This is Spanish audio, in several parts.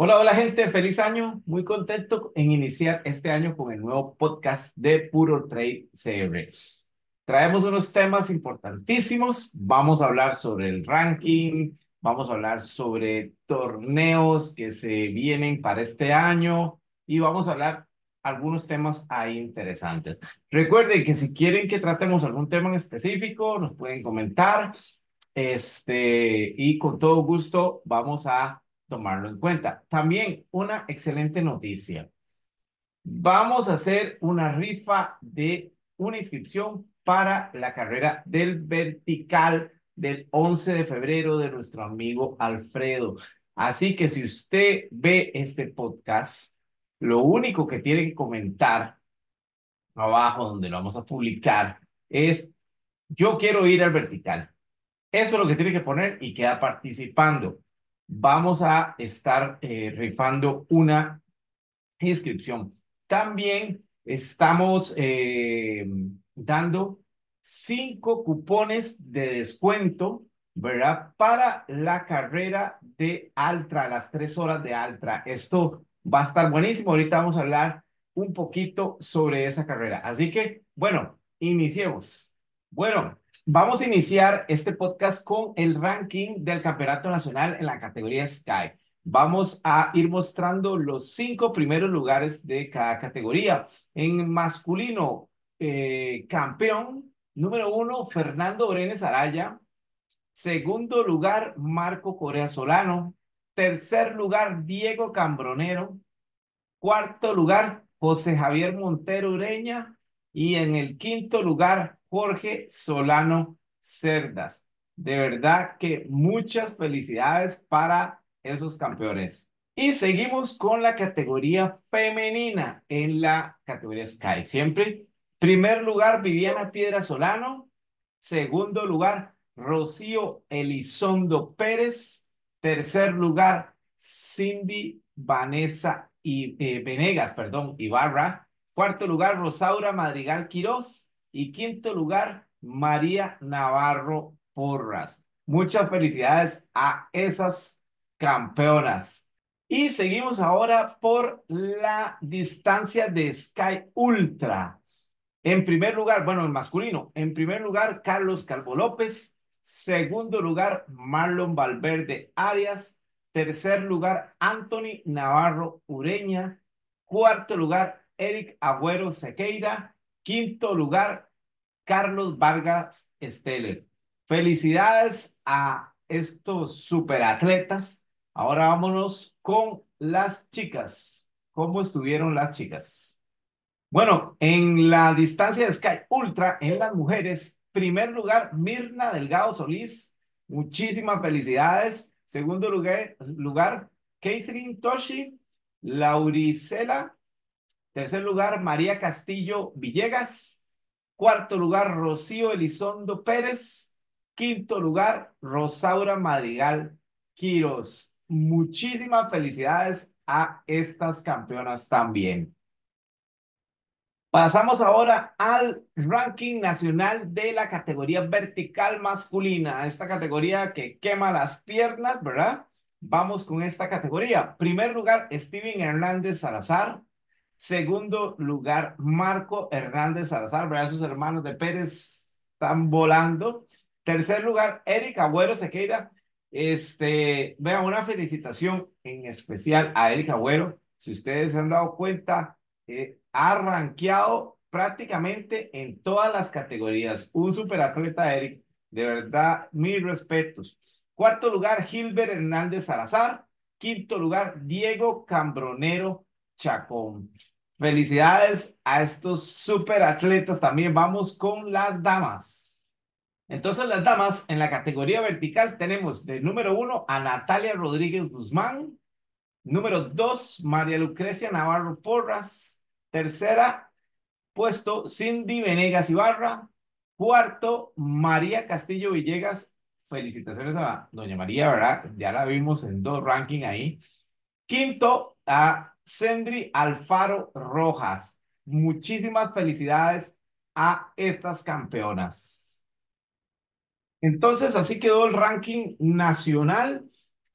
Hola, hola gente, feliz año. Muy contento en iniciar este año con el nuevo podcast de Puro Trade CR. Traemos unos temas importantísimos. Vamos a hablar sobre el ranking, vamos a hablar sobre torneos que se vienen para este año y vamos a hablar algunos temas ahí interesantes. Recuerden que si quieren que tratemos algún tema en específico, nos pueden comentar. Este, y con todo gusto vamos a tomarlo en cuenta. También una excelente noticia. Vamos a hacer una rifa de una inscripción para la carrera del vertical del 11 de febrero de nuestro amigo Alfredo. Así que si usted ve este podcast, lo único que tiene que comentar abajo donde lo vamos a publicar es yo quiero ir al vertical. Eso es lo que tiene que poner y queda participando vamos a estar eh, rifando una inscripción. También estamos eh, dando cinco cupones de descuento, ¿verdad? Para la carrera de Altra, las tres horas de Altra. Esto va a estar buenísimo. Ahorita vamos a hablar un poquito sobre esa carrera. Así que, bueno, iniciemos. Bueno, Vamos a iniciar este podcast con el ranking del Campeonato Nacional en la categoría Sky. Vamos a ir mostrando los cinco primeros lugares de cada categoría. En masculino, eh, campeón número uno, Fernando Orenes Araya. Segundo lugar, Marco Correa Solano. Tercer lugar, Diego Cambronero. Cuarto lugar, José Javier Montero Ureña. Y en el quinto lugar, Jorge Solano Cerdas. De verdad que muchas felicidades para esos campeones. Y seguimos con la categoría femenina en la categoría Sky. Siempre, primer lugar, Viviana Piedra Solano. Segundo lugar, Rocío Elizondo Pérez. Tercer lugar, Cindy Vanessa y, eh, Venegas, perdón, Ibarra. Cuarto lugar, Rosaura Madrigal Quiroz y quinto lugar, María Navarro Porras. Muchas felicidades a esas campeonas. Y seguimos ahora por la distancia de Sky Ultra. En primer lugar, bueno, el masculino. En primer lugar, Carlos Calvo López. Segundo lugar, Marlon Valverde Arias. Tercer lugar, Anthony Navarro Ureña. Cuarto lugar, Eric Agüero Sequeira. Quinto lugar, Carlos Vargas Esteller. Felicidades a estos superatletas. Ahora vámonos con las chicas. ¿Cómo estuvieron las chicas? Bueno, en la distancia de Sky Ultra, en las mujeres, primer lugar, Mirna Delgado Solís. Muchísimas felicidades. Segundo lugar, lugar Catherine Toshi, Lauricela. Tercer lugar, María Castillo Villegas. Cuarto lugar, Rocío Elizondo Pérez. Quinto lugar, Rosaura Madrigal Quiros. Muchísimas felicidades a estas campeonas también. Pasamos ahora al ranking nacional de la categoría vertical masculina, esta categoría que quema las piernas, ¿verdad? Vamos con esta categoría. Primer lugar, Steven Hernández Salazar. Segundo lugar, Marco Hernández Salazar, ¿verdad? Sus hermanos de Pérez están volando. Tercer lugar, Eric Agüero Sequeira. Este, vean, una felicitación en especial a Eric Agüero. Si ustedes se han dado cuenta, eh, ha ranqueado prácticamente en todas las categorías. Un superatleta, Eric. De verdad, mil respetos. Cuarto lugar, Gilbert Hernández Salazar. Quinto lugar, Diego Cambronero Chacón. Felicidades a estos super atletas también. Vamos con las damas. Entonces, las damas en la categoría vertical tenemos de número uno a Natalia Rodríguez Guzmán. Número dos, María Lucrecia Navarro Porras. Tercera, puesto Cindy Venegas Ibarra. Cuarto, María Castillo Villegas. Felicitaciones a Doña María, ¿verdad? Ya la vimos en dos rankings ahí. Quinto, a Sendri Alfaro Rojas. Muchísimas felicidades a estas campeonas. Entonces, así quedó el ranking nacional.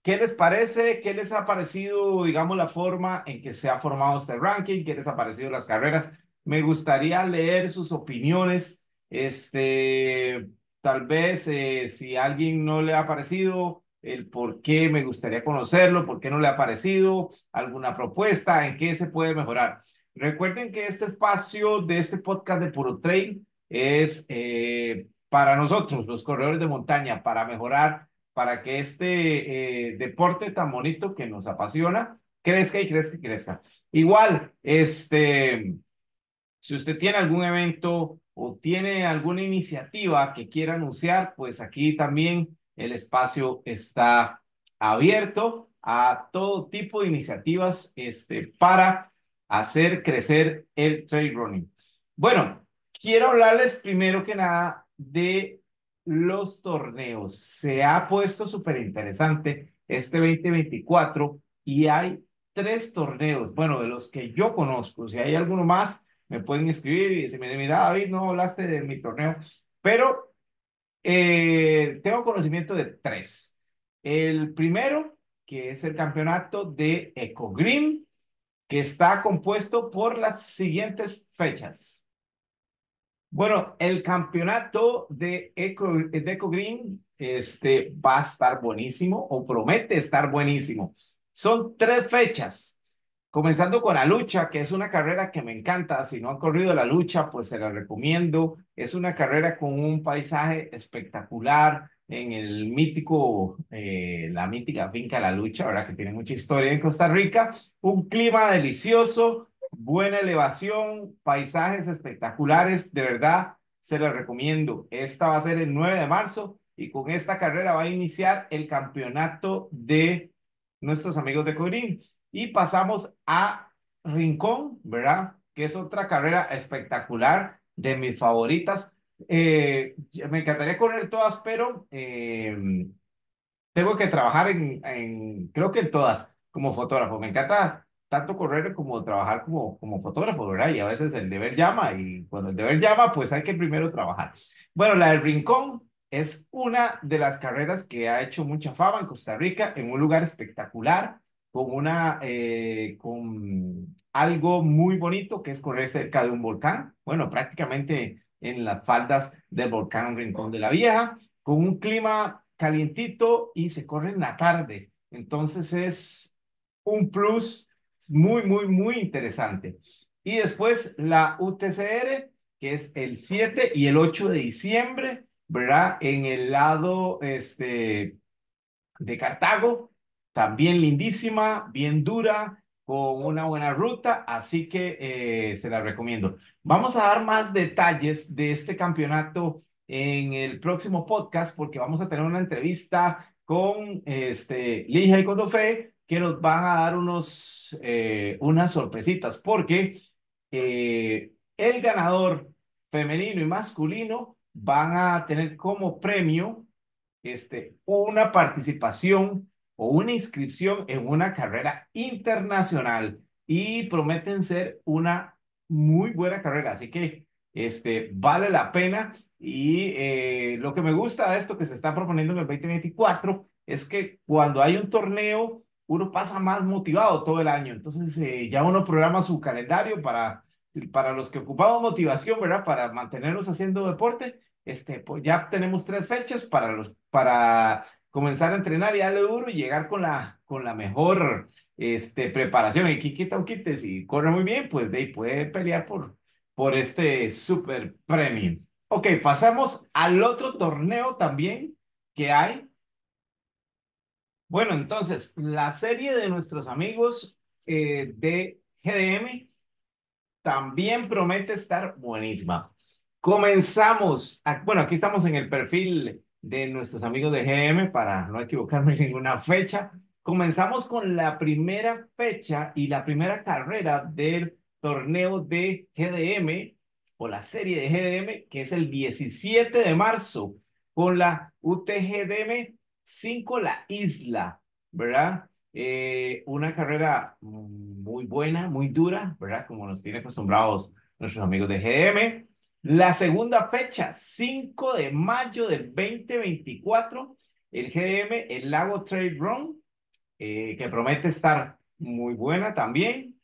¿Qué les parece? ¿Qué les ha parecido, digamos, la forma en que se ha formado este ranking? ¿Qué les ha parecido las carreras? Me gustaría leer sus opiniones. Este, tal vez eh, si a alguien no le ha parecido, el por qué me gustaría conocerlo, por qué no le ha parecido, alguna propuesta, en qué se puede mejorar. Recuerden que este espacio de este podcast de Puro Trail es eh, para nosotros, los corredores de montaña, para mejorar, para que este eh, deporte tan bonito que nos apasiona crezca y crezca y crezca. Igual, este, si usted tiene algún evento o tiene alguna iniciativa que quiera anunciar, pues aquí también el espacio está abierto a todo tipo de iniciativas este, para hacer crecer el trail running. Bueno, quiero hablarles primero que nada de los torneos. Se ha puesto súper interesante este 2024 y hay tres torneos, bueno, de los que yo conozco. Si hay alguno más, me pueden escribir y decirme, mira, David, no hablaste de mi torneo. Pero eh, tengo conocimiento de tres. El primero, que es el campeonato de EcoGreen, que está compuesto por las siguientes fechas. Bueno, el campeonato de, Eco, de EcoGreen este, va a estar buenísimo o promete estar buenísimo. Son tres fechas. Comenzando con la lucha, que es una carrera que me encanta. Si no han corrido la lucha, pues se la recomiendo. Es una carrera con un paisaje espectacular en el mítico, eh, la mítica finca La Lucha, ¿verdad? Que tiene mucha historia en Costa Rica. Un clima delicioso, buena elevación, paisajes espectaculares, de verdad se la recomiendo. Esta va a ser el 9 de marzo y con esta carrera va a iniciar el campeonato de nuestros amigos de Corín. Y pasamos a Rincón, ¿verdad? Que es otra carrera espectacular de mis favoritas. Eh, me encantaría correr todas, pero eh, tengo que trabajar en, en, creo que en todas, como fotógrafo. Me encanta tanto correr como trabajar como, como fotógrafo, ¿verdad? Y a veces el deber llama y cuando el deber llama, pues hay que primero trabajar. Bueno, la del Rincón es una de las carreras que ha hecho mucha fama en Costa Rica, en un lugar espectacular con, eh, con algo muy bonito que es correr cerca de un volcán, bueno, prácticamente en las faldas del volcán Rincón de la Vieja, con un clima calientito y se corre en la tarde. Entonces es un plus muy, muy, muy interesante. Y después la UTCR, que es el 7 y el 8 de diciembre, ¿verdad? En el lado este, de Cartago, también lindísima, bien dura, con una buena ruta, así que eh, se la recomiendo. Vamos a dar más detalles de este campeonato en el próximo podcast porque vamos a tener una entrevista con este, Lija y Condofe que nos van a dar unos, eh, unas sorpresitas porque eh, el ganador femenino y masculino van a tener como premio este, una participación o una inscripción en una carrera internacional y prometen ser una muy buena carrera. Así que este, vale la pena y eh, lo que me gusta de esto que se está proponiendo en el 2024 es que cuando hay un torneo, uno pasa más motivado todo el año. Entonces eh, ya uno programa su calendario para, para los que ocupamos motivación, ¿verdad? Para mantenernos haciendo deporte. Este, pues ya tenemos tres fechas para, los, para comenzar a entrenar y darle duro y llegar con la, con la mejor este, preparación. Y quita un quite, si corre muy bien, pues de puede pelear por, por este super premio. Ok, pasamos al otro torneo también que hay. Bueno, entonces, la serie de nuestros amigos eh, de GDM también promete estar buenísima. Comenzamos, bueno, aquí estamos en el perfil de nuestros amigos de GM para no equivocarme en ninguna fecha. Comenzamos con la primera fecha y la primera carrera del torneo de GDM o la serie de GDM que es el 17 de marzo con la UTGDM 5 La Isla, ¿verdad? Eh, una carrera muy buena, muy dura, ¿verdad? Como nos tiene acostumbrados nuestros amigos de GDM la segunda fecha, 5 de mayo del 2024, el GDM, el Lago Trail Run, eh, que promete estar muy buena también.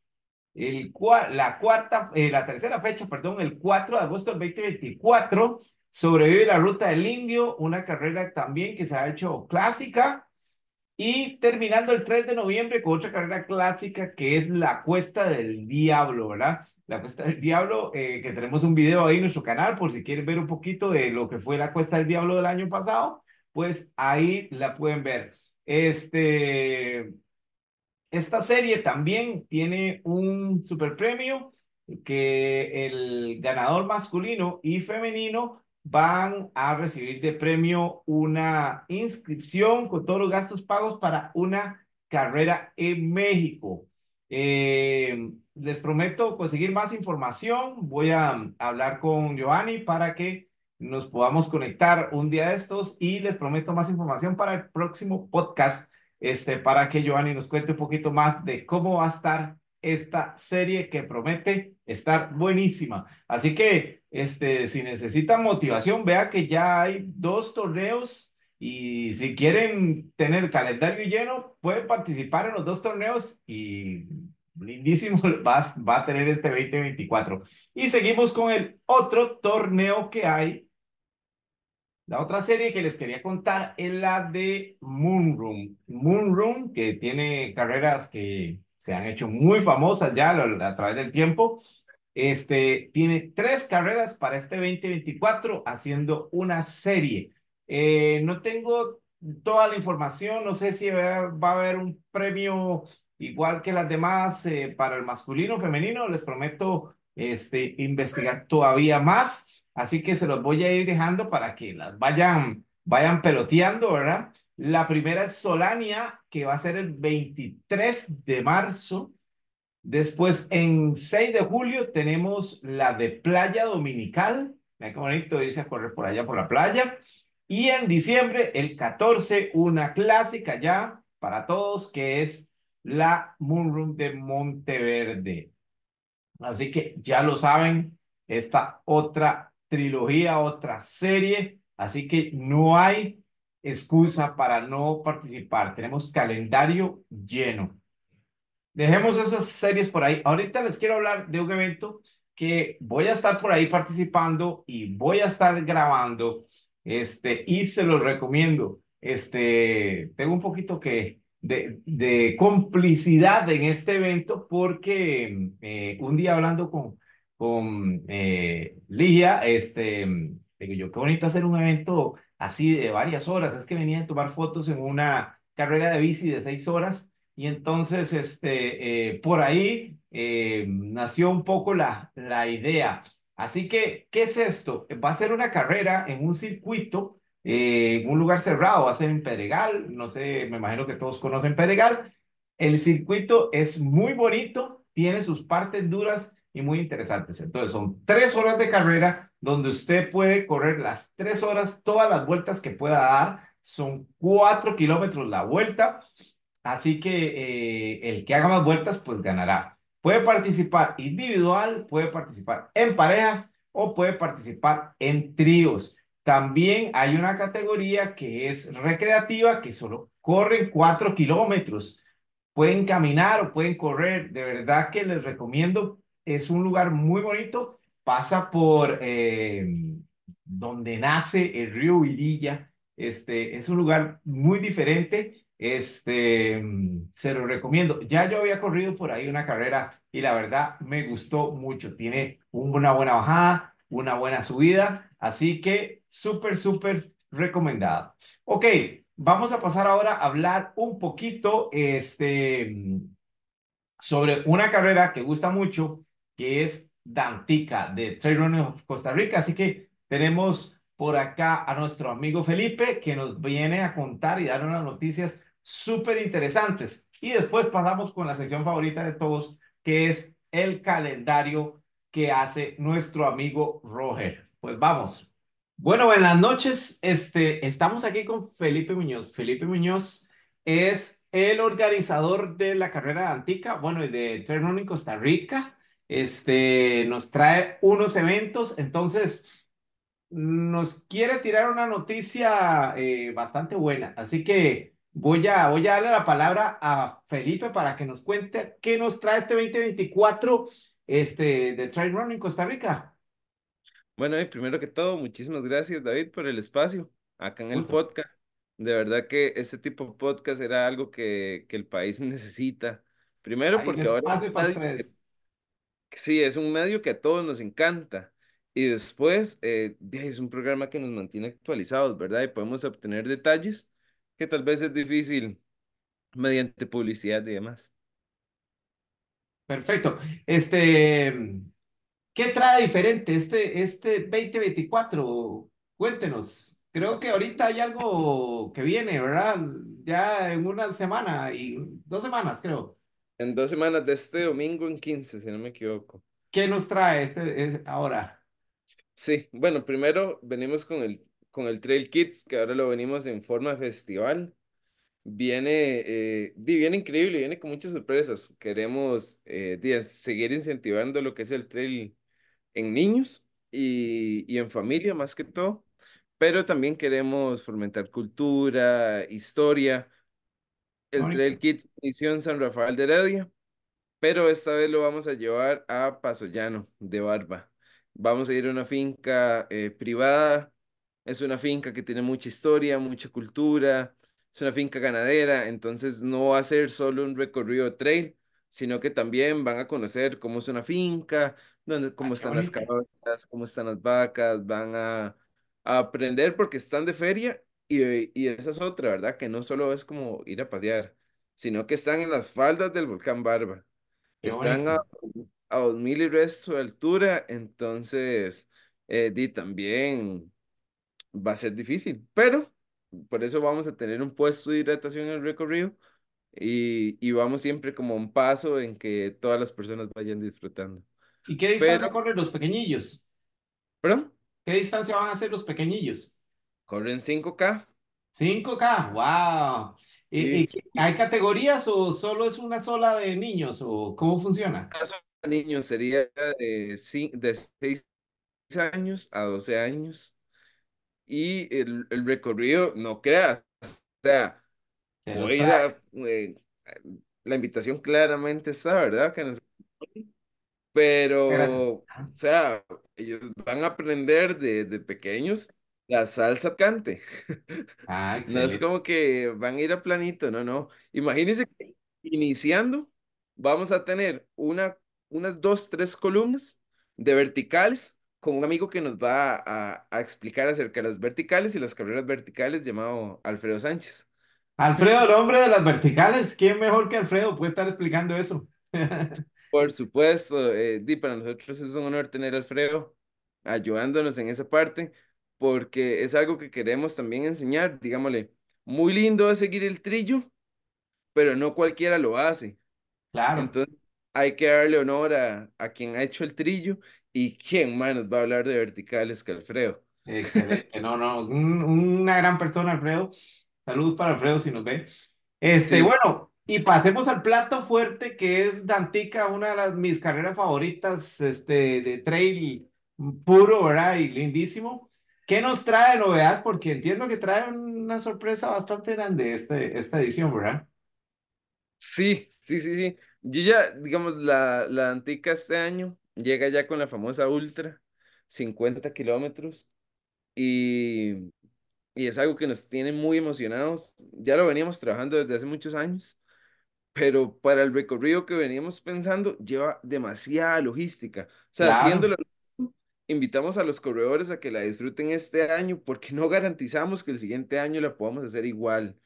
El, la, cuarta, eh, la tercera fecha, perdón, el 4 de agosto del 2024, sobrevive la Ruta del Indio, una carrera también que se ha hecho clásica. Y terminando el 3 de noviembre con otra carrera clásica que es la Cuesta del Diablo, ¿verdad? la Cuesta del Diablo, eh, que tenemos un video ahí en nuestro canal, por si quieren ver un poquito de lo que fue la Cuesta del Diablo del año pasado, pues ahí la pueden ver. Este, esta serie también tiene un super premio que el ganador masculino y femenino van a recibir de premio una inscripción con todos los gastos pagos para una carrera en México. Eh, les prometo conseguir más información. Voy a mm, hablar con Giovanni para que nos podamos conectar un día de estos y les prometo más información para el próximo podcast, este, para que Giovanni nos cuente un poquito más de cómo va a estar esta serie que promete estar buenísima. Así que, este, si necesitan motivación, vea que ya hay dos torneos y si quieren tener calendario lleno, pueden participar en los dos torneos y lindísimo va, va a tener este 2024. Y seguimos con el otro torneo que hay. La otra serie que les quería contar es la de Moonroom. Moonroom, que tiene carreras que se han hecho muy famosas ya a través del tiempo. Este, tiene tres carreras para este 2024 haciendo una serie. Eh, no tengo toda la información, no sé si va a haber un premio igual que las demás eh, para el masculino, femenino, les prometo este, investigar todavía más. Así que se los voy a ir dejando para que las vayan, vayan peloteando, ¿verdad? La primera es Solania, que va a ser el 23 de marzo. Después, en 6 de julio, tenemos la de Playa Dominical. Vean qué bonito irse a correr por allá, por la playa. Y en diciembre, el 14, una clásica ya para todos, que es la Moonroom de Monteverde. Así que ya lo saben, esta otra trilogía, otra serie, así que no hay excusa para no participar. Tenemos calendario lleno. Dejemos esas series por ahí. Ahorita les quiero hablar de un evento que voy a estar por ahí participando y voy a estar grabando. Este, y se los recomiendo. Este, tengo un poquito que de, complicidad en este evento porque eh, un día hablando con, con eh, Ligia, este, digo yo, qué bonito hacer un evento así de varias horas, es que venía a tomar fotos en una carrera de bici de seis horas y entonces este, eh, por ahí nació un poco la, la idea. Así que, ¿qué es esto? Va a ser una carrera en un circuito en eh, un lugar cerrado, va a ser en Pedregal, no sé, me imagino que todos conocen Pedregal. El circuito es muy bonito, tiene sus partes duras y muy interesantes. Entonces son tres horas de carrera donde usted puede correr las tres horas, todas las vueltas que pueda dar. Son cuatro kilómetros la vuelta, así que eh, el que haga más vueltas pues ganará. Puede participar individual, puede participar en parejas o puede participar en tríos. También hay una categoría que es recreativa, que solo corren cuatro kilómetros. Pueden caminar o pueden correr. De verdad que les recomiendo. Es un lugar muy bonito. Pasa por eh, donde nace el río Virilla. Este, es un lugar muy diferente. Este, se lo recomiendo. Ya yo había corrido por ahí una carrera y la verdad me gustó mucho. Tiene una buena bajada, una buena subida Así que súper, súper recomendada. Ok, vamos a pasar ahora a hablar un poquito este, sobre una carrera que gusta mucho, que es Dantica de Trail Running of Costa Rica. Así que tenemos por acá a nuestro amigo Felipe que nos viene a contar y dar unas noticias súper interesantes. Y después pasamos con la sección favorita de todos, que es el calendario que hace nuestro amigo Roger. Pues vamos. Bueno, buenas noches. Este, estamos aquí con Felipe Muñoz. Felipe Muñoz es el organizador de la carrera Antica, bueno, y de Trail Running Costa Rica. Este, nos trae unos eventos, entonces nos quiere tirar una noticia eh, bastante buena. Así que voy a, voy a darle la palabra a Felipe para que nos cuente qué nos trae este 2024 este, de Trail Running Costa Rica. Bueno, y primero que todo, muchísimas gracias, David, por el espacio acá en el podcast. De verdad que este tipo de podcast era algo que, que el país necesita. Primero porque ahora... sí, es un medio que a todos nos encanta. Y después eh, es un programa que nos mantiene actualizados, ¿verdad? Y podemos obtener detalles que tal vez es difícil mediante publicidad y demás. Perfecto. Este, ¿Qué trae diferente este, este 2024? Cuéntenos. Creo que ahorita hay algo que viene, ¿verdad? Ya en una semana y dos semanas, creo. En dos semanas de este domingo en 15, si no me equivoco. ¿Qué nos trae este ahora? Sí, bueno, primero venimos con el, con el Trail Kids, que ahora lo venimos en forma festival. Viene, eh, viene increíble, viene con muchas sorpresas. Queremos eh, seguir incentivando lo que es el trail en niños y, y en familia más que todo, pero también queremos fomentar cultura, historia. El Trail Kids inició en San Rafael de Heredia, pero esta vez lo vamos a llevar a Pasollano de Barba. Vamos a ir a una finca eh, privada, es una finca que tiene mucha historia, mucha cultura, es una finca ganadera, entonces no va a ser solo un recorrido trail, sino que también van a conocer cómo es una finca, dónde, ah, cómo están las cabras, cómo están las vacas, van a, aprender porque están de feria y, eh, y, esa es otra, ¿verdad? Que no solo es como ir a pasear, sino que están en las faldas del volcán Barba. que están a, a, 2000 y resto de altura, entonces, eh, también va a ser difícil, pero por eso vamos a tener un puesto de hidratación en el recorrido y, y vamos siempre como un paso en que todas las personas vayan disfrutando. ¿Y qué distancia corren los pequeñillos? ¿Perdón? ¿Qué distancia van a hacer los pequeñillos? Corren 5K. 5K, wow. ¿Hay categorías o solo es una sola de niños o cómo funciona? de niños sería de, de 6 años a 12 años y el, el recorrido, no creas, o sea, la, eh, la invitación claramente está, ¿verdad? Que Pero, o sea, ellos van a aprender desde de pequeños la salsa cante. Ah, no es como que van a ir a planito, no, no. Imagínense que iniciando vamos a tener una, unas dos, tres columnas de verticales con un amigo que nos va a explicar acerca de las verticales y las carreras verticales llamado Alfredo Sánchez. Alfredo, el hombre de las verticales, ¿quién mejor que Alfredo puede estar explicando eso? Por supuesto, eh, Di, para nosotros es un honor tener a Alfredo ayudándonos en esa parte, porque es algo que queremos también enseñar, digámosle, muy lindo es seguir el trillo, pero no cualquiera lo hace. Claro. Entonces, hay que darle honor a, quien ha hecho el trillo y quién más nos va a hablar de verticales que Alfredo. Excelente, no, no, una gran persona, Alfredo. Saludos para Alfredo si nos ve. Este, bueno, y pasemos al plato fuerte que es Dantica, una de las, mis carreras favoritas este, de trail puro, ¿verdad? Y lindísimo. ¿Qué nos trae veas? Porque entiendo que trae una sorpresa bastante grande este, esta edición, ¿verdad? Sí, sí, sí, sí. Yo ya, digamos, la, la Antica este año llega ya con la famosa Ultra, 50 kilómetros, y y es algo que nos tiene muy emocionados. Ya lo veníamos trabajando desde hace muchos años, pero para el recorrido que veníamos pensando lleva demasiada logística. O sea, invitamos a los corredores a que la disfruten este año porque no garantizamos que el siguiente año la podamos hacer igual,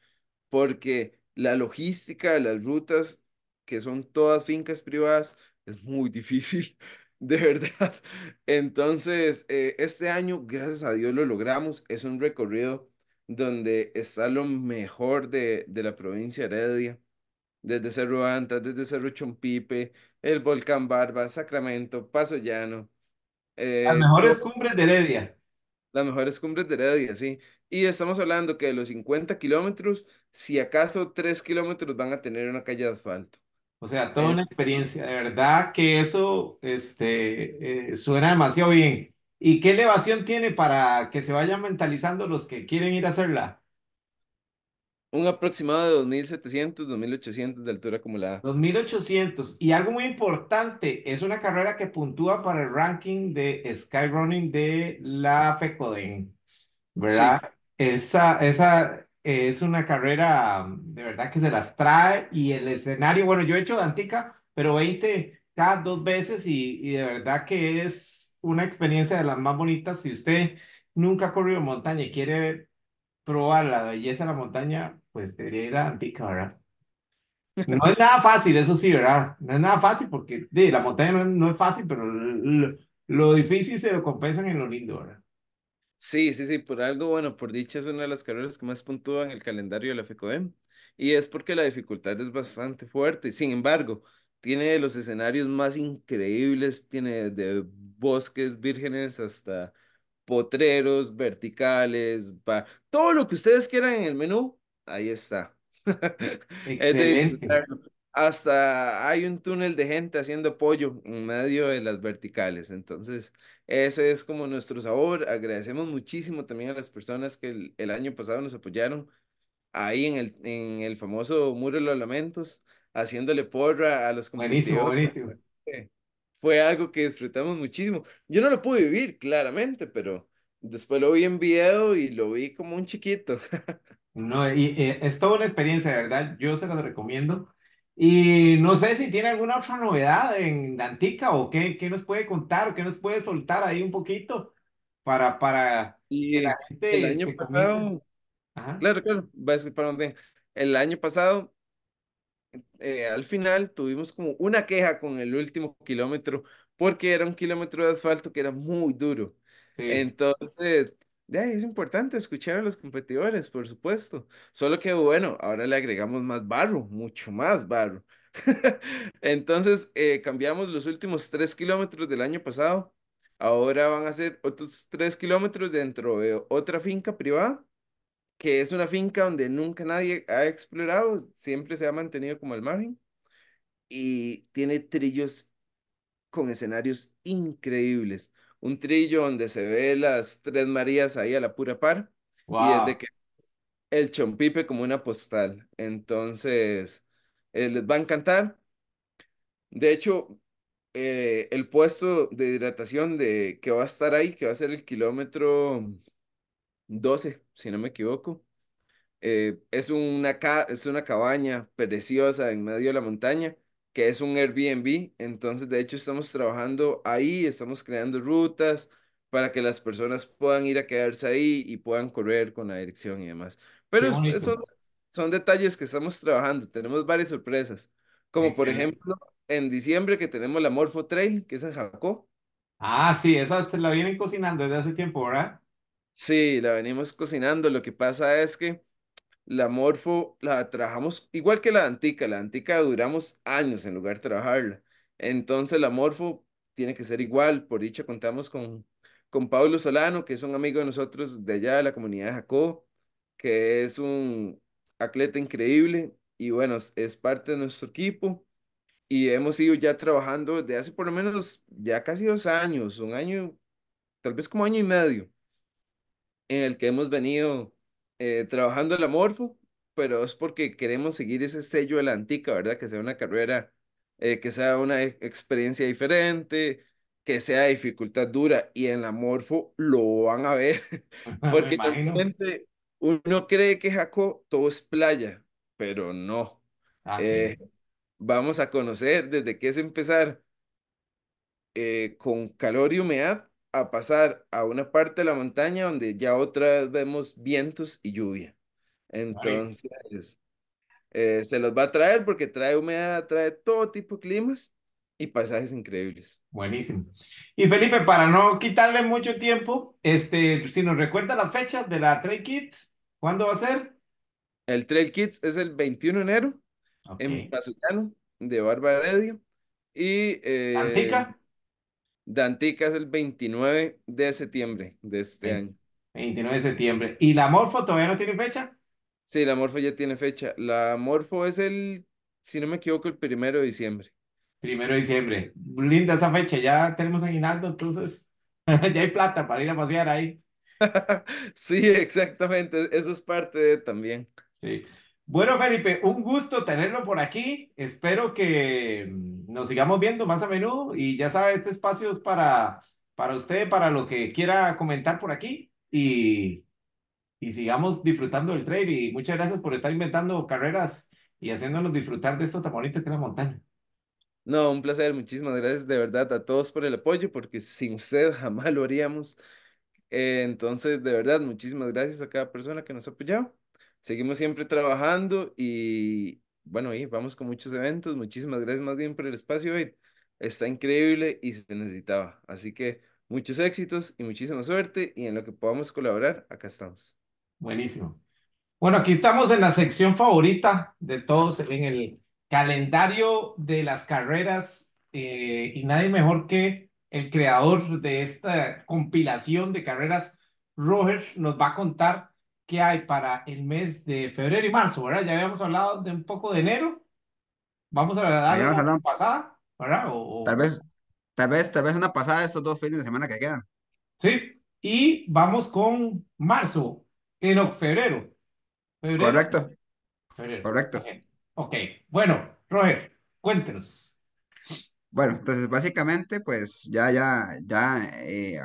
porque la logística de las rutas, que son todas fincas privadas, es muy difícil de verdad. Entonces, eh, este año, gracias a Dios, lo logramos. Es un recorrido donde está lo mejor de, la provincia de Heredia, desde Cerro Anta, desde Cerro Chompipe, el Volcán Barba, Sacramento, Paso Llano. las eh, mejores cumbres de Heredia. Las mejores cumbres de Heredia, sí. Y estamos hablando que de los 50 kilómetros, si acaso 3 kilómetros van a tener una calle de asfalto. O sea, toda eh, una experiencia, de verdad que eso este, eh, suena demasiado bien. ¿Y qué elevación tiene para que se vayan mentalizando los que quieren ir a hacerla? Un aproximado de 2.700, 2.800 de altura acumulada. 2.800. Y algo muy importante, es una carrera que puntúa para el ranking de Skyrunning de la FECODEN, ¿verdad? Sí. Esa, esa, es una carrera mm, de verdad que se las trae y el escenario, bueno, yo he hecho Dantica, pero 20 cada dos veces y, de verdad que es una experiencia de las más bonitas. Si usted nunca ha corrido montaña y quiere probar la belleza de la montaña, pues debería ir a Antica, ¿verdad? No es nada fácil, eso sí, ¿verdad? No es nada fácil porque de, la montaña no es, fácil, pero lo, lo, difícil se lo compensan en lo lindo, ¿verdad? Sí, sí, sí, por algo, bueno, por dicha es una de las carreras que más en el calendario de la FECODEM y es porque la dificultad es bastante fuerte. Sin embargo, tiene los escenarios más increíbles, tiene de bosques vírgenes hasta potreros, verticales, todo lo que ustedes quieran en el menú, ahí está. Excelente hasta hay un túnel de gente haciendo apoyo en medio de las verticales. Entonces, ese es como nuestro sabor. Agradecemos muchísimo también a las personas que el, año pasado nos apoyaron ahí en el, en el famoso Muro de los Lamentos, haciéndole porra a los competidores. Buenísimo, buenísimo. Fue algo que disfrutamos muchísimo. Yo no lo pude vivir, claramente, pero después lo vi en video y lo vi como un chiquito. no, y eh, es toda una experiencia, de verdad. Yo se las recomiendo y no sé si tiene alguna otra novedad en Dantica o qué, qué nos puede contar o qué nos puede soltar ahí un poquito para, para la El año pasado, Ajá. claro, claro, perdón, El año pasado, eh, al final tuvimos como una queja con el último kilómetro porque era un kilómetro de asfalto que era muy duro. Entonces, es importante escuchar a los competidores, por supuesto. Solo que bueno, ahora le agregamos más barro, mucho más barro. Entonces, eh, cambiamos los últimos tres kilómetros del año pasado. Ahora van a ser otros tres kilómetros dentro de otra finca privada, que es una finca donde nunca nadie ha explorado, siempre se ha mantenido como al margen y tiene trillos con escenarios increíbles un trillo donde se ve las tres Marías ahí a la pura par. Y es de que el chompipe como una postal. Entonces, eh, les va a encantar. De hecho, eh, el puesto de hidratación de, que va a estar ahí, que va a ser el kilómetro 12, si no me equivoco, eh, es, una es una cabaña preciosa en medio de la montaña que es un Airbnb. Entonces, de hecho, estamos trabajando ahí, estamos creando rutas para que las personas puedan ir a quedarse ahí y puedan correr con la dirección y demás. Pero son, son detalles que estamos trabajando. Tenemos varias sorpresas, como por ejemplo en diciembre que tenemos la Morpho Trail, que es en Jacó. Ah, sí, esa se la vienen cocinando desde hace tiempo, ¿verdad? Sí, la venimos cocinando. Lo que pasa es que la Morfo la trabajamos igual que la Antica. La Antica duramos años en lugar de trabajarla. Entonces la Morfo tiene que ser igual. Por dicha contamos con, con Pablo Solano, que es un amigo de nosotros de allá de la comunidad de Jacó, que es un atleta increíble y bueno, es parte de nuestro equipo. Y hemos ido ya trabajando de hace por lo menos ya casi dos años, un año, tal vez como año y medio, en el que hemos venido eh, trabajando la amorfo, pero es porque queremos seguir ese sello de la antica, ¿verdad? Que sea una carrera, eh, que sea una e, experiencia diferente, que sea dificultad dura, y en la morfo lo van a ver, porque normalmente uno cree que Jaco todo es playa, pero no. Ah, eh, vamos a conocer desde qué es empezar eh, con calor y humedad a pasar a una parte de la montaña donde ya otra vez vemos vientos y lluvia. Entonces, eh, se los va a traer porque trae humedad, trae todo tipo de climas y pasajes increíbles. Buenísimo. Y Felipe, para no quitarle mucho tiempo, este, si nos recuerda las fechas de la Trail Kids, ¿cuándo va a ser? El Trail Kids es el 21 de enero en Pazullano de Barba Y. Eh, Dantica es el 29 de septiembre de este año. 29 de septiembre. ¿Y la Morfo todavía no tiene fecha? Sí, la Morfo ya tiene fecha. La Morfo es el, si no me equivoco, el primero de diciembre. Primero de diciembre. Linda esa fecha, ya tenemos aguinaldo, entonces ya hay plata para ir a pasear ahí. sí, exactamente, eso es parte también. Sí. Bueno, Felipe, un gusto tenerlo por aquí. Espero que mm, nos sigamos viendo más a menudo y ya sabe, este espacio es para, para usted, para lo que quiera comentar por aquí y, y sigamos disfrutando del trail y muchas gracias por estar inventando carreras y haciéndonos disfrutar de esto tan bonito que es la montaña. No, un placer, muchísimas gracias de verdad a todos por el apoyo, porque sin usted jamás lo haríamos. entonces, de verdad, muchísimas gracias a cada persona que nos ha apoyado seguimos siempre trabajando y bueno, ahí vamos con muchos eventos. Muchísimas gracias más bien por el espacio, Está increíble y se necesitaba. Así que muchos éxitos y muchísima suerte y en lo que podamos colaborar, acá estamos. Buenísimo. Bueno, aquí estamos en la sección favorita de todos, en el calendario de las carreras eh, y nadie mejor que el creador de esta compilación de carreras, Roger, nos va a contar ¿Qué hay para el mes de febrero y marzo, ¿verdad? Ya habíamos hablado de un poco de enero. Vamos a dar una pasada, ¿verdad? O, Tal vez, tal vez, tal vez una pasada de estos dos fines de semana que quedan. Sí, y vamos con marzo, en febrero. Correcto. Correcto. Okay. ok, bueno, Roger, cuéntenos. Bueno, entonces básicamente, pues ya, ya, ya, eh,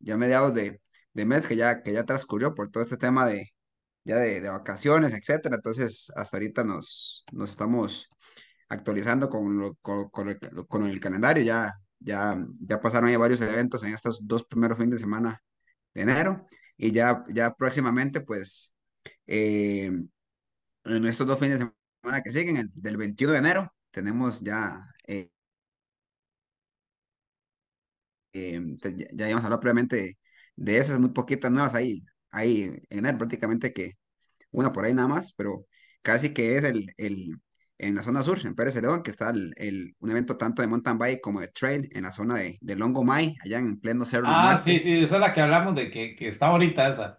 ya mediados de, de mes que ya, que ya transcurrió por todo este tema de, ya de, vacaciones, etcétera. Entonces, hasta ahorita nos, nos estamos actualizando con, con, el, calendario. Ya, ya, ya pasaron ya varios eventos en estos dos primeros fines de semana de enero y ya, ya próximamente, pues, eh, en estos dos fines de semana que siguen, del 21 de enero, tenemos ya... Eh, eh, ya, ya íbamos a hablar previamente de esas muy poquitas nuevas hay hay en él prácticamente que una por ahí nada más, pero casi que es el, el en la zona sur, en Pérez León, que está el, un evento tanto de mountain bike como de trail en la zona de, de May allá en pleno Cerro Ah, sí, sí, esa es la que hablamos de que, está ahorita esa.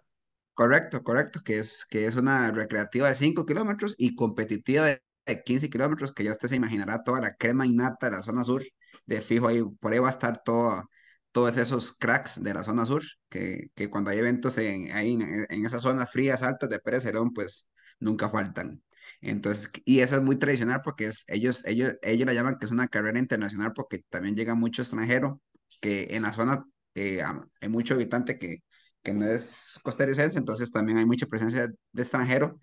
Correcto, correcto, que es, que es una recreativa de 5 kilómetros y competitiva de, 15 kilómetros, que ya usted se imaginará toda la crema innata de la zona sur, de fijo ahí, por ahí va a estar todo todos esos cracks de la zona sur, que, que cuando hay eventos en, ahí, en, esa esas zonas frías, altas de Pérez Herón, pues nunca faltan. Entonces, y esa es muy tradicional porque es, ellos, ellos, ellos la llaman que es una carrera internacional porque también llega mucho extranjero, que en la zona eh, hay mucho habitante que, que no es costarricense, entonces también hay mucha presencia de extranjero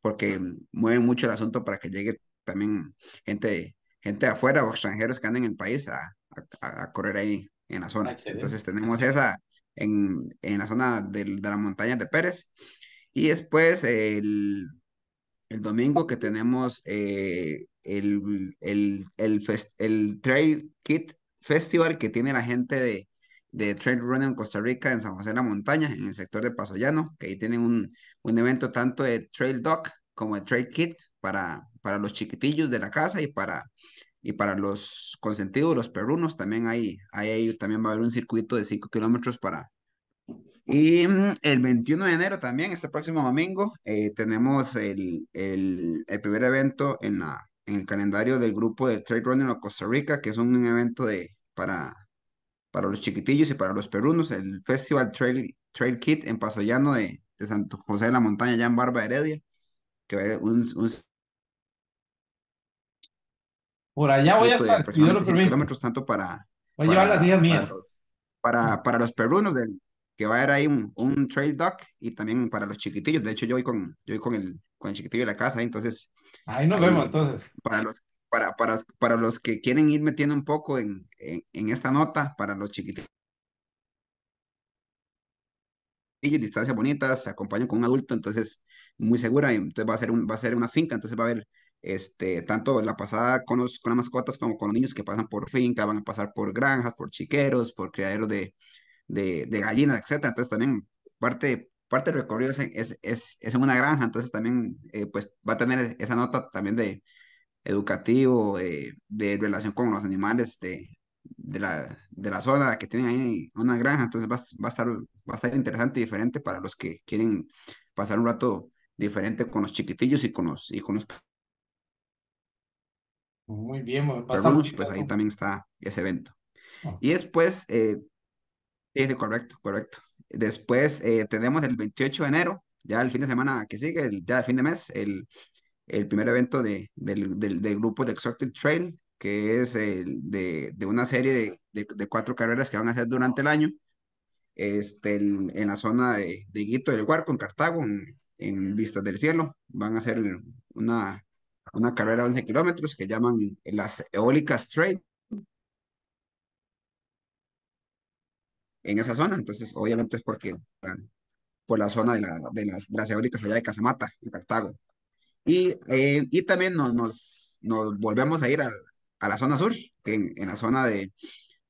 porque mueven mucho el asunto para que llegue también gente, gente afuera o extranjeros que anden en el país a, a correr ahí en la zona. Ah, Entonces tenemos esa en, en la zona de, de montaña montaña de Pérez. Y después el, el domingo que tenemos eh, el, el, el, el, Trail Kit Festival que tiene la gente de, de Trail Running Costa Rica en San José de la Montaña, en el sector de Paso Llano, que ahí tienen un, un evento tanto de Trail Dog como de Trail Kit para, para los chiquitillos de la casa y para y para los consentidos, los perrunos, también hay, hay, también va a haber un circuito de 5 kilómetros para... Y mm, el 21 de enero también, este próximo domingo, eh, tenemos el, el, el, primer evento en, la, en el calendario del grupo de Trade Running de Costa Rica, que es un evento de, para, para los chiquitillos y para los perrunos, el Festival Trail, Trail Kit en Pasollano de, de Santo José de la Montaña, allá en Barba Heredia, que va a haber un por allá voy a estar. lo kilómetros tanto para. Voy a llevar las mías. Para, los, para, que va a haber ahí un, trail dock, y también para los chiquitillos. De hecho, yo voy con, yo voy con, el, con el chiquitillo de la casa, entonces. Ahí nos vemos, entonces. Para los, para, para, para los que quieren ir metiendo un poco en, en, esta nota, para los chiquitillos. Y distancias bonitas, se acompañan con un adulto, entonces muy segura, entonces va a ser un, va a ser una finca, entonces va a haber este, tanto la pasada con, los, con las mascotas como con los niños que pasan por finca, van a pasar por granjas, por chiqueros, por criaderos de, de, gallinas, etc. Entonces también parte, parte del recorrido es, es, es, en una granja, entonces también eh, pues va a tener e, esa nota también de educativo, eh, de relación con los animales de, de, la, de la zona que tienen ahí una granja, entonces va, va, a estar, va a estar interesante y diferente para los que quieren pasar un rato diferente con los chiquitillos y con los, y con los muy bien, pues ahí también está ese evento. Y después, eh, es correcto, correcto. Después eh, tenemos el 28 de enero, ya el fin de semana que sigue, el, ya de fin de mes, el, el primer evento del, grupo de Exotic Trail, que es de, una serie de, cuatro carreras que van a hacer durante el año, este, en, la zona de, Guito del Huarco, en Cartago, en Vistas del Cielo. Van a hacer una, una carrera de 11 kilómetros que llaman las eólicas straight. en esa zona. Entonces, obviamente es porque ah, por la zona de, la, de, las, las eólicas allá de Casamata, en Cartago. Y, eh, y también nos, nos, volvemos a ir a, la zona sur, en, en, la zona de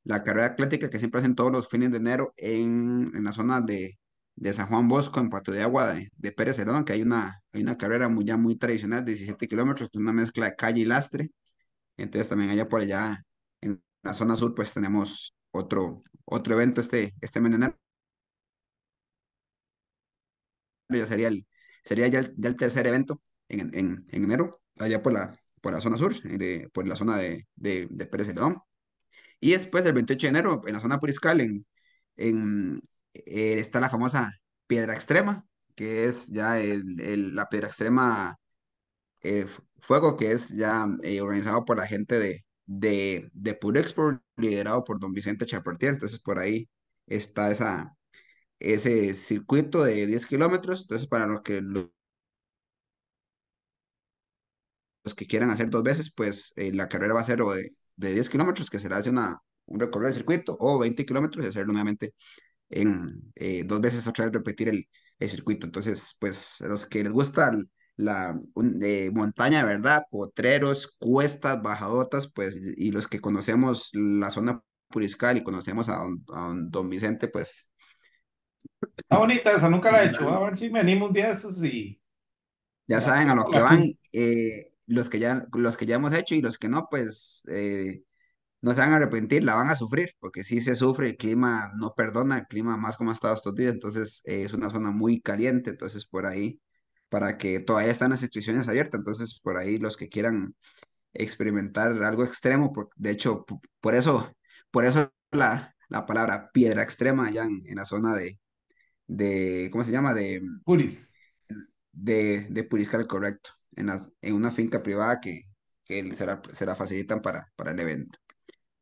la carrera atlética que siempre hacen todos los fines de enero en, en la zona de de San Juan Bosco en Puerto de Agua de, de Pérez que hay una, hay una carrera muy, ya muy tradicional, de 17 kilómetros, es una mezcla de calle y lastre. Entonces también allá por allá, en la zona sur, pues tenemos otro, otro evento este, este mes de enero. Ya sería, el, sería ya, el, tercer evento en, enero, allá por la, por la zona sur, de, por la zona de, de, de Pérez Y después, el 28 de enero, en la zona Puriscal, en, eh, está la famosa piedra extrema, que es ya la piedra extrema eh, fuego, que es ya eh, organizado por la gente de, de, de Purexport, liderado por don Vicente Chapartier. Entonces, por ahí está esa, ese circuito de 10 kilómetros. Entonces, para los que los que quieran hacer dos veces, pues la carrera va a ser de, 10 kilómetros, que será hacer una, un recorrido del circuito, o 20 kilómetros y hacerlo nuevamente en eh, dos veces otra vez repetir el, circuito. Entonces, pues los que les gusta la de montaña, ¿verdad? Potreros, cuestas, bajadotas, pues, y los que conocemos la zona puriscal y conocemos a don, Vicente, pues. Está bonita esa, nunca la he hecho. A ver si me animo un día de esos y. Ya saben a lo que van. Eh, los que ya los que ya hemos hecho y los que no, pues eh, no se van a arrepentir, la van a sufrir, porque si se sufre, el clima no perdona, el clima más como ha estado estos días, entonces eh, es una zona muy caliente, entonces por ahí, para que todavía están las inscripciones abiertas, entonces por ahí los que quieran experimentar algo extremo, de hecho, por eso, por eso la, la palabra piedra extrema allá en, la zona de, de, ¿cómo se llama? De Puris. De, de Puriscal, correcto, en, las, en una finca privada que, será, se la facilitan para, para el evento.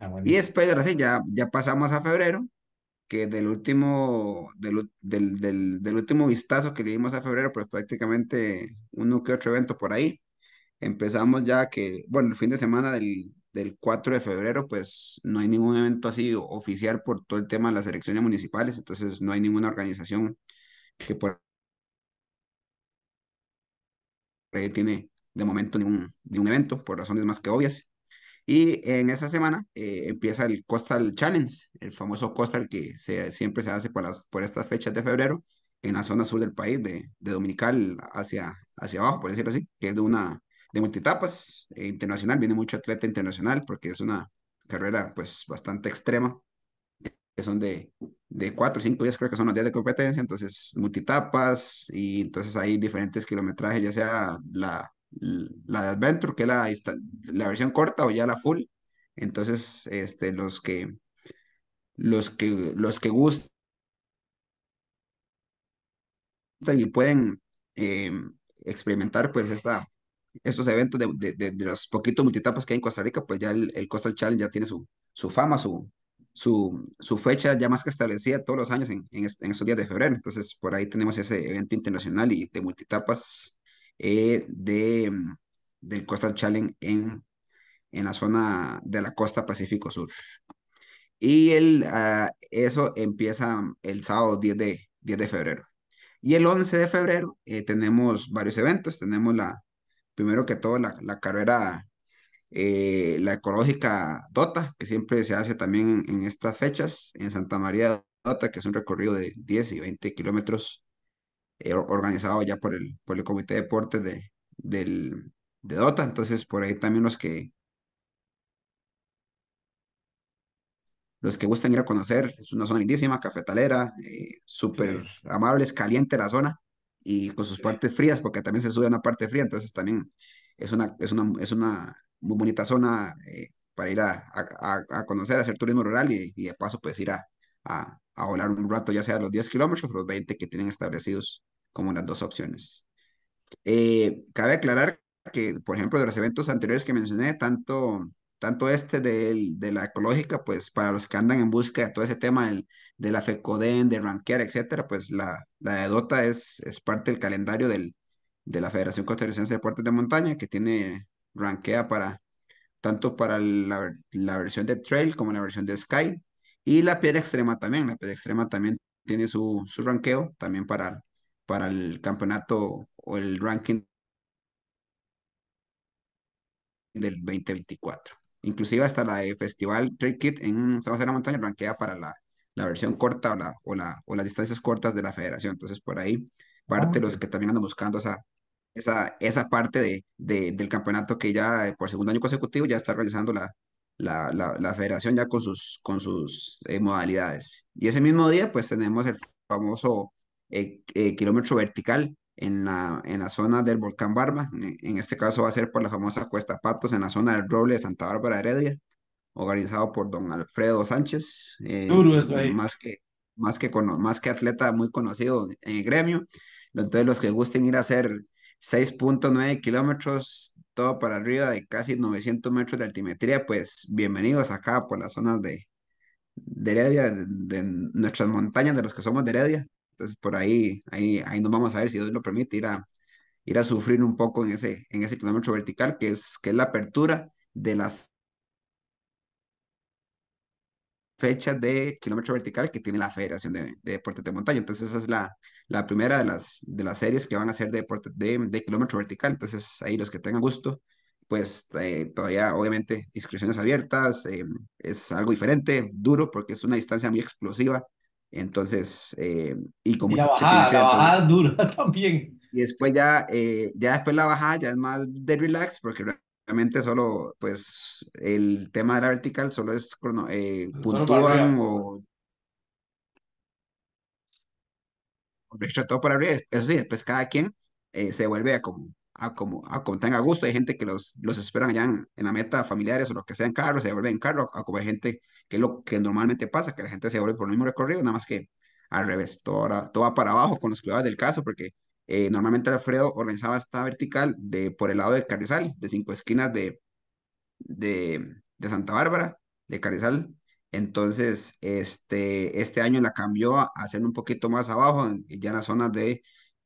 Ah, y después, ahora sí, ya, ya pasamos a febrero, que del último, del, último vistazo que le dimos a febrero, pues prácticamente uno que otro evento por ahí. Empezamos ya que, bueno, el fin de semana del, del 4 de febrero, pues no hay ningún evento así oficial por todo el tema de las elecciones municipales, entonces no hay ninguna organización que por ahí tiene de momento ningún, ningún evento, por razones más que obvias. Y en esa semana eh, empieza el Coastal Challenge, el famoso Coastal que se, siempre se hace por, las, por estas fechas de febrero en la zona sur del país, de, Dominical hacia, hacia abajo, por decirlo así, que es de una de multitapas eh, internacional, viene mucho atleta internacional porque es una carrera pues bastante extrema, que son de, de cuatro o cinco días, creo que son los días de competencia, entonces multitapas y entonces hay diferentes kilometrajes, ya sea la, la de Adventure, que es la, la versión corta o ya la full. Entonces, este, los que los que los que gustan y pueden em, experimentar pues esta, estos eventos de, de, de, los poquitos multitapas que hay en Costa Rica, pues ya el, el Coastal Challenge ya tiene su, su fama, su, su, su fecha ya más que establecida todos los años en, en, en estos días de febrero. Entonces, por ahí tenemos ese evento internacional y de multitapas eh, de, mm, del Coastal Challenge en, en la zona de la costa Pacífico Sur. Y el, ah, eso empieza mm, el sábado 10 de, 10 de febrero. Y el 11 de febrero eh, tenemos varios eventos. Tenemos la, primero que todo, la, la carrera, eh, la ecológica DOTA, que siempre se hace también en, en, estas fechas en Santa María DOTA, que es un recorrido de 10 y 20 kilómetros eh, organizado ya por el, por Comité de deporte de, del, de Dota. Entonces, por ahí también los que los que gustan ir a conocer, es una zona lindísima, cafetalera, eh, súper amables, caliente la zona y con sus partes frías, porque también se sube a una parte fría, entonces también es una, es una, es una muy bonita zona eh, para ir a, a, a, conocer, hacer turismo rural y, de paso pues ir a, a, volar un rato, ya sea los 10 kilómetros los 20 que tienen establecidos como las dos opciones. Eh, cabe aclarar que, por ejemplo, de los eventos anteriores que mencioné, tanto, tanto este de, de la ecológica, pues para los que andan en busca de todo ese tema del, de la FECODEN, de ranquear, etcétera, pues la, la de DOTA es, es parte del calendario del, de la Federación Costarricense de Deportes de Montaña, que tiene ranquea para tanto para la, la versión de trail como la versión de sky y la piedra extrema también, la piedra extrema también tiene su, su ranqueo también para para el campeonato o el ranking del 2024. Inclusive hasta la de Festival Trade en San José de la Montaña ranquea para la, la versión corta o, la, o, la, o, las distancias cortas de la federación. Entonces por ahí ah, parte de los que también andan buscando esa, esa, esa parte de, del campeonato que ya por segundo año consecutivo ya está realizando la, la, la, federación ya con sus, con sus eh, modalidades. Y ese mismo día, pues tenemos el famoso eh, eh, kilómetro vertical en la, en la zona del volcán Barba. Eh, en este caso va a ser por la famosa Cuesta Patos en la zona del Roble de Santa Bárbara Heredia, organizado por don Alfredo Sánchez, más, que, más, que más que atleta muy conocido en el gremio. Entonces los que gusten ir a hacer 6.9 kilómetros, todo para arriba de casi 900 metros de altimetría, pues bienvenidos acá por las zonas de, Heredia, de, nuestras montañas, de los que somos de Heredia. Entonces, por ahí, ahí, ahí nos vamos a ver, si Dios lo permite, ir a, ir a sufrir un poco en ese, en ese kilómetro vertical, que es, que la apertura de la fecha de kilómetro vertical que tiene la Federación de, Deportes de Montaña. Entonces, esa es la, la primera de las, de las series que van a ser de, deporte, de, kilómetro vertical. Entonces, ahí los que tengan gusto, pues eh, todavía, obviamente, inscripciones abiertas, eh, es algo diferente, duro, porque es una distancia muy explosiva entonces, eh, y como... la bajada, dura también. Y después ya, eh, ya después la bajada ya es más de relax, porque realmente solo, pues, el tema de la vertical solo es, eh, puntúan o... todo para abrir eso sí, después cada quien eh, se vuelve a como a como, a tenga gusto. Hay gente que los, los esperan allá en, la meta familiares o los que sean carros, se vuelven en carro, a, como hay gente que es lo que normalmente pasa, que la gente se vuelve por el mismo recorrido, nada más que al revés, todo, va para abajo con los cuidados del caso, porque eh, normalmente Alfredo organizaba esta vertical de, por el lado del Carrizal, de cinco esquinas de, de, de Santa Bárbara, de Carrizal. Entonces, este, este año la cambió a hacer un poquito más abajo, ya en la zona de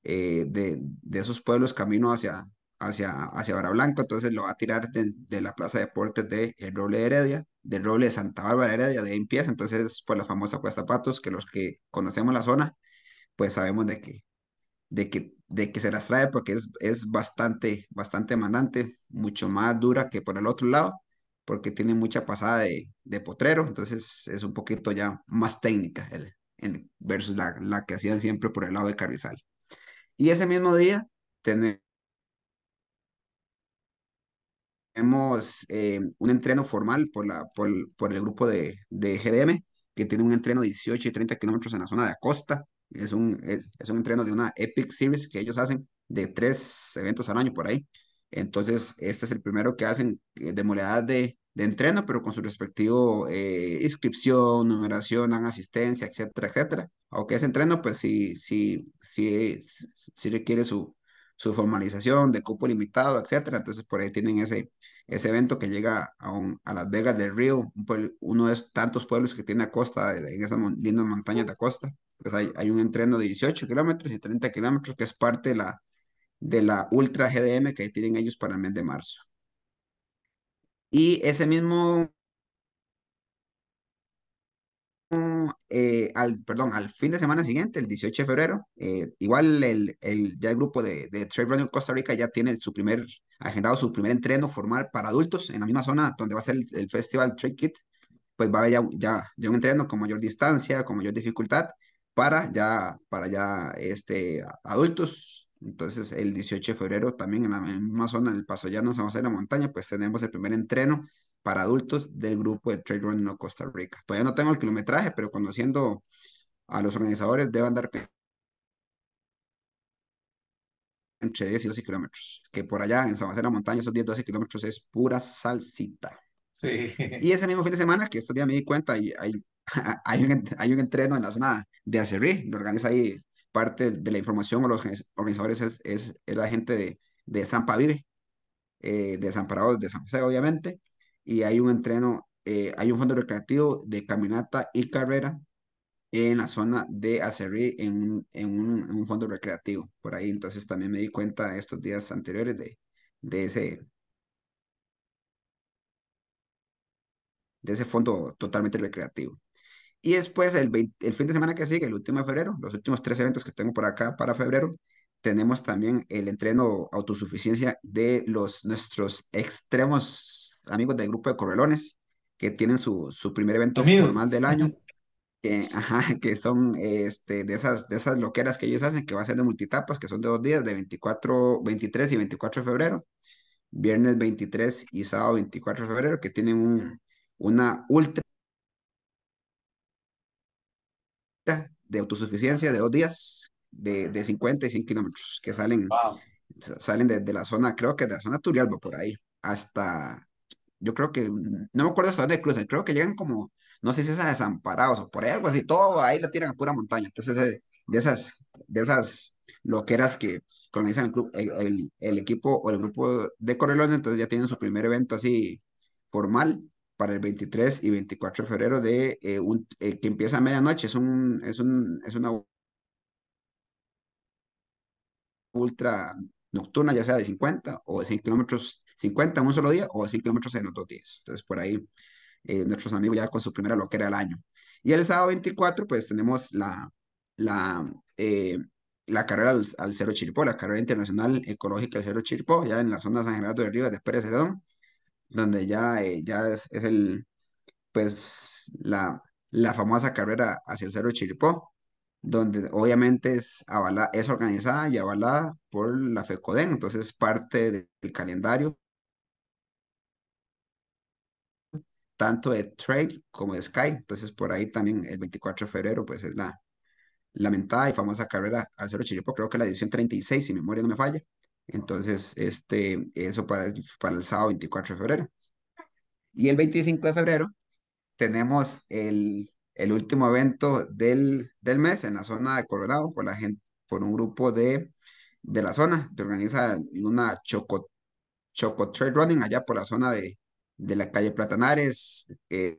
eh, de, esos pueblos camino hacia, hacia, hacia entonces lo va a tirar de, la plaza de deportes de El Roble de Heredia, del Roble de Santa Bárbara Heredia, de ahí empieza, entonces por pues, la famosa Cuesta Patos, que los que conocemos la zona, pues sabemos de que, de que, de que se las trae porque es, es bastante, bastante demandante, mucho más dura que por el otro lado, porque tiene mucha pasada de, de potrero, entonces es un poquito ya más técnica el, versus la que hacían siempre por el lado de Carrizal. Y ese mismo día tenemos eh, un entreno formal por, la, por, por el grupo de, GDM, que tiene un entreno de 18 y 30 kilómetros en la zona de Acosta. Es un, es un entreno de una Epic Series que ellos hacen de tres eventos al año por ahí. Entonces, este es el primero que hacen eh, de modalidad de, de entreno, pero con su respectivo eh, inscripción, numeración, asistencia, etcétera, etcétera. Aunque ese entreno, pues sí, sí, sí, si requiere su, su formalización de cupo limitado, etcétera. Entonces, por ahí tienen ese, ese evento que llega a, a Las Vegas del Río, uno de tantos pueblos que tiene a costa, en esas lindas montañas de costa Pues hay, hay un entreno de 18 kilómetros y 30 kilómetros que es parte de la de la Ultra GDM que tienen ellos para el mes de marzo. Y ese mismo, eh, al, perdón, al fin de semana siguiente, el 18 de febrero, eh, igual el, el, ya el grupo de, de Trail Running Costa Rica ya tiene su primer, agendado su primer entreno formal para adultos en la misma zona donde va a ser el, festival Trail Kit, pues va a haber ya, ya, un entreno con mayor distancia, con mayor dificultad, para ya, para ya este, adultos entonces, el 18 de febrero, también en la misma zona, en el Paso Llano, San José de la Montaña, pues tenemos el primer entreno para adultos del grupo de Trail Run No Costa Rica. Todavía no tengo el kilometraje, pero conociendo a los organizadores, deben dar entre 10 y 12 kilómetros, que por allá en San José de la Montaña, esos 10, 12 kilómetros es pura salsita. Sí. Y ese mismo fin de semana, que estos días me di cuenta, hay, hay, hay, un, hay un entreno en la zona de Acerí. lo organiza ahí parte de la información o los organizadores es, la gente de, de Zampa Vive, San eh, desamparados de San José, obviamente, y hay un entreno, eh, hay un fondo recreativo de caminata y carrera en la zona de Acerrí, en, un, fondo recreativo, por ahí, entonces también me di cuenta estos días anteriores de ese de ese fondo totalmente recreativo. Y después, el, el fin de semana que sigue, el último de febrero, los últimos tres eventos que tengo por acá para febrero, tenemos también el entreno autosuficiencia de los, nuestros extremos amigos del grupo de Correlones, que tienen su, su primer evento formal del año. Que, ajá, que son este, de, esas, de esas loqueras que ellos hacen, que va a ser de multitapas, que son de dos días, de 24, 23 y 24 de febrero, viernes 23 y sábado 24 de febrero, que tienen un, una ultra de autosuficiencia de dos días de, de 100 kilómetros que salen, salen de, la zona, creo que de la zona Turialba por ahí, hasta, yo creo que, no me acuerdo hasta dónde cruzan, creo que llegan como, no sé si es Desamparados o por algo así, todo ahí la tiran a pura montaña. Entonces, eh, de esas, de esas loqueras que organizan el, el, equipo o el grupo de Correlones, entonces ya tienen su primer evento así formal para el 23 y 24 de febrero de eh, un, eh, que empieza a medianoche. Es un, es un, es una ultra nocturna, ya sea de 50 o de 100 kilómetros 50 en un solo día o de 100 kilómetros en otros días. Entonces, por ahí eh, nuestros amigos ya con su primera loquera del año. Y el sábado 24, pues tenemos la, la, la carrera al, Cerro Chiripó, la carrera internacional ecológica del Cerro Chiripó, ya en la zona de San Gerardo de Rivas de Pérez donde ya, eh, ya es, el, pues, la, la famosa carrera hacia el Cerro Chiripó, donde obviamente es, es organizada y avalada por la FECODEN, entonces parte del calendario tanto de trail como de sky. Entonces, por ahí también el 24 de febrero, pues es la lamentada y famosa carrera al Cerro Chiripó, creo que la edición 36, si mi memoria no me falla. Entonces, este, eso para el, para el sábado 24 de febrero. Y el 25 de febrero tenemos el, el último evento del, del, mes en la zona de Coronado por, la gente, por un grupo de, de la zona que organiza una choco, choco trail running allá por la zona de, de la calle Platanares, eh,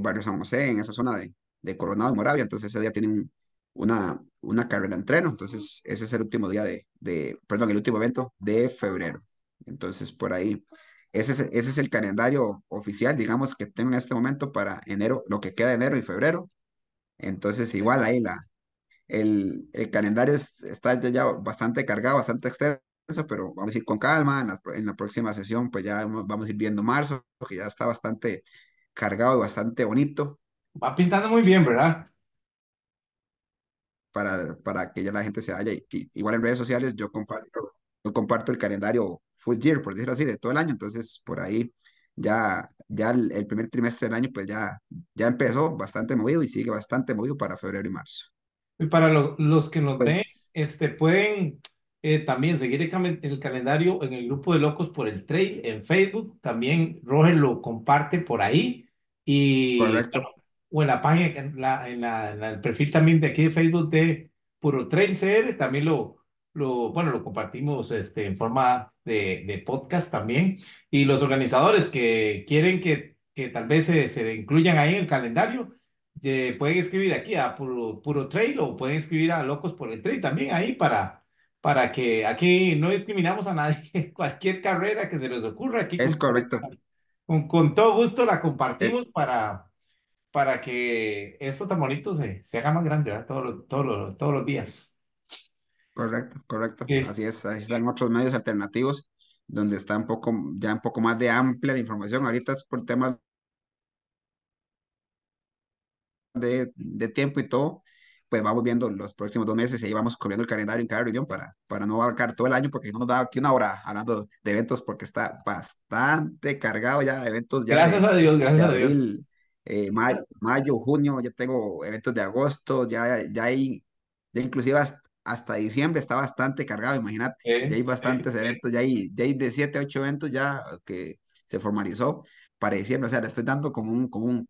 barrio San José, en esa zona de, de Coronado y Moravia. Entonces ese día tienen un, una, una carrera de entreno. Entonces, ese es el último día de, perdón, el último evento de febrero. Entonces, por ahí, ese es, ese es el calendario oficial, digamos, que tengo en este momento para enero, lo que queda de enero y febrero. Entonces, igual ahí la, el, calendario está ya, bastante cargado, bastante extenso, pero vamos a ir con calma. En la, próxima sesión, pues ya vamos, vamos a ir viendo marzo, que ya está bastante cargado y bastante bonito. Va pintando muy bien, ¿verdad? para, para que ya la gente se vaya. igual en redes sociales yo comparto, yo comparto el calendario full year, por decirlo así, de todo el año. Entonces, por ahí ya, ya el, primer trimestre del año, pues ya, ya empezó bastante movido y sigue bastante movido para febrero y marzo. Y para los que nos ven, pues este, pueden eh, también seguir el, calendario en el grupo de Locos por el Trail en Facebook. También Roger lo comparte por ahí. Y correcto o en la página, en, la, en, la, el perfil también de aquí de Facebook de Puro Trail CR, también lo, lo, bueno, lo compartimos este, en forma de, de podcast también. Y los organizadores que quieren que, que tal vez se, se incluyan ahí en el calendario, pueden escribir aquí a Puro, Trail o pueden escribir a Locos por el Trail también ahí para, para que aquí no discriminamos a nadie. Cualquier carrera que se les ocurra aquí. Es correcto. Con, todo gusto la compartimos eh, para para que esto tan bonito se, se haga más grande ¿verdad? Todos, todos, todos los días. Correcto, correcto. Así es, ahí están otros medios alternativos donde está un poco, ya un poco más de amplia la información. Ahorita es por temas de, tiempo y todo, pues vamos viendo los próximos dos meses y ahí vamos corriendo el calendario en cada reunión para, para no abarcar todo el año, porque no nos da aquí una hora hablando de eventos, porque está bastante cargado ya de eventos. Ya gracias a Dios, gracias a Dios. Eh, mayo, junio, ya tengo eventos de agosto, ya, ya hay, ya inclusive hasta, diciembre está bastante cargado, imagínate, ya hay bastantes eventos, ya hay, ya de 7 a 8 eventos ya que se formalizó para diciembre, o sea, le estoy dando como un, como un,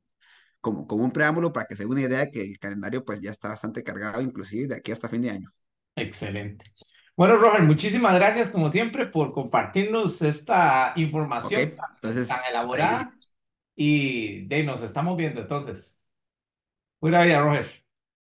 como, un preámbulo para que se una idea que el calendario pues ya está bastante cargado, inclusive de aquí hasta fin de año. Excelente. Bueno, Roger, muchísimas gracias como siempre por compartirnos esta información entonces, tan elaborada. Y de nos estamos viendo entonces. buena vida, Roger.